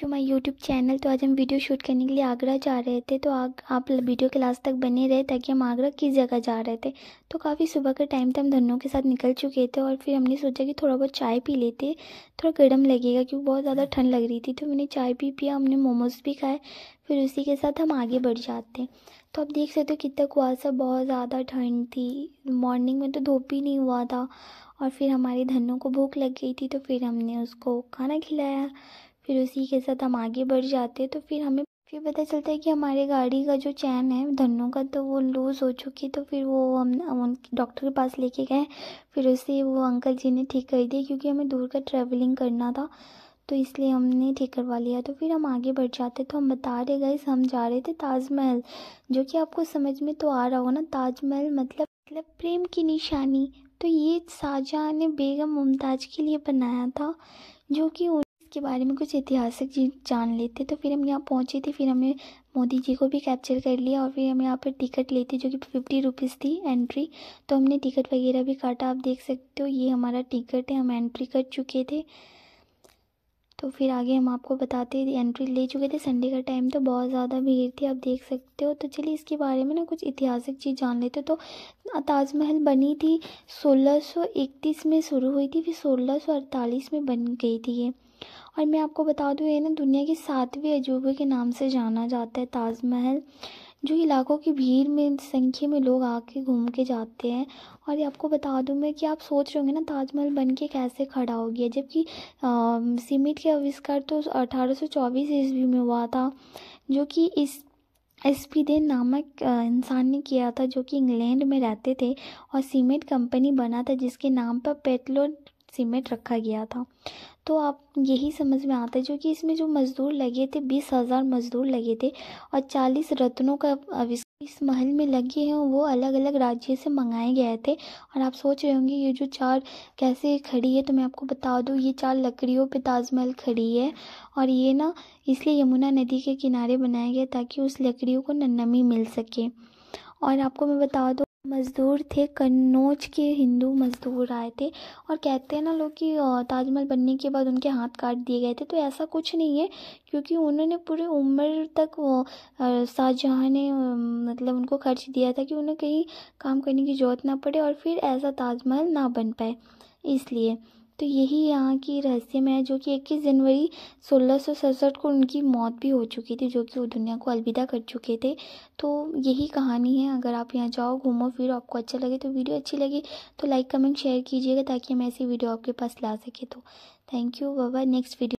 to my YouTube channel तो आज हम वीडियो शूट करने के लिए आगरा जा रहे थे तो आग, आप वीडियो के लास्ट तक बने रहे ताकि हम आगरा किस जगह जा रहे थे तो काफ़ी सुबह का टाइम था हम धनों के साथ निकल चुके थे और फिर हमने सोचा कि थोड़ा बहुत चाय पी लेते थोड़ा गर्म लगेगा क्योंकि बहुत ज़्यादा ठंड लग रही थी तो मैंने चाय भी पिया हमने मोमोज़ भी खाए फिर उसी के साथ हम आगे बढ़ जाते तो आप देख सकते हो कितना कुआसा बहुत ज़्यादा ठंड थी मॉर्निंग में तो धूप ही नहीं हुआ था और फिर हमारे धनों को भूख लग गई थी तो फिर हमने उसको खाना खिलाया फिर उसी के साथ हम आगे बढ़ जाते हैं तो फिर हमें फिर पता चलता है कि हमारे गाड़ी का जो चैन है धनों का तो वो लूज़ हो चुकी तो फिर वो हम उन डॉक्टर के पास लेके गए फिर उसे वो अंकल जी ने ठीक कर दिया क्योंकि हमें दूर का ट्रैवलिंग करना था तो इसलिए हमने ठीक करवा लिया तो फिर हम आगे बढ़ जाते तो हम बता रहे गए हम जा रहे थे ताजमहल जो कि आपको समझ में तो आ रहा होगा ना ताजमहल मतलब मतलब प्रेम की निशानी तो ये शाहजहाँ ने बेगम मुमताज़ के लिए बनाया था जो कि के बारे में कुछ ऐतिहासिक चीज जान लेते तो फिर हम यहाँ पहुँचे थे फिर हमें मोदी जी को भी कैप्चर कर लिया और फिर हम यहाँ पर टिकट लेते जो कि फिफ्टी रुपीज़ थी एंट्री तो हमने टिकट वगैरह भी काटा आप देख सकते हो ये हमारा टिकट है हम एंट्री कर चुके थे तो फिर आगे हम आपको बताते एंट्री ले चुके थे संडे का टाइम तो बहुत ज़्यादा भीड़ थी आप देख सकते हो तो चलिए इसके बारे में ना कुछ ऐतिहासिक चीज़ जान लेते तो ताजमहल बनी थी 1631 में शुरू हुई थी फिर 1648 में बन गई थी ये और मैं आपको बता दूँ ये ना दुनिया के सातवें अजूबे के नाम से जाना जाता है ताजमहल जो इलाकों की भीड़ में संख्या में लोग आके घूम के जाते हैं और ये आपको बता दूँ मैं कि आप सोच रहे होंगे ना ताजमहल बन के कैसे खड़ा हो गया जबकि सीमेंट के आविष्कार तो 1824 ईस्वी में हुआ था जो कि इस एस पी दे नामक इंसान ने किया था जो कि इंग्लैंड में रहते थे और सीमेंट कंपनी बना था जिसके नाम पर पेट्रोल सीमेंट रखा गया था तो आप यही समझ में आता है जो कि इसमें जो मज़दूर लगे थे बीस हज़ार मज़दूर लगे थे और चालीस रत्नों का आविष्कार इस महल में लगे हैं वो अलग अलग राज्य से मंगाए गए थे और आप सोच रहे होंगे ये जो चार कैसे खड़ी है तो मैं आपको बता दूँ ये चार लकड़ियों पे ताजमहल खड़ी है और ये ना इसलिए यमुना नदी के किनारे बनाया गया ताकि उस लकड़ियों को नमी मिल सके और आपको मैं बता दूँ मज़दूर थे कन्नौज के हिंदू मज़दूर आए थे और कहते हैं ना लोग कि ताजमहल बनने के बाद उनके हाथ काट दिए गए थे तो ऐसा कुछ नहीं है क्योंकि उन्होंने पूरी उम्र तक वो शाहजहाँ ने मतलब उनको खर्च दिया था कि उन्हें कहीं काम करने की ज़रूरत ना पड़े और फिर ऐसा ताजमहल ना बन पाए इसलिए तो यही यहाँ की रहस्यमय है जो कि इक्कीस जनवरी सोलह सौ सड़सठ को उनकी मौत भी हो चुकी थी जो कि वो दुनिया को अलविदा कर चुके थे तो यही कहानी है अगर आप यहाँ जाओ घूमो फिर आपको अच्छा लगे तो वीडियो अच्छी लगी तो लाइक कमेंट शेयर कीजिएगा ताकि हम ऐसी वीडियो आपके पास ला सके तो थैंक यू बाबा नेक्स्ट वीडियो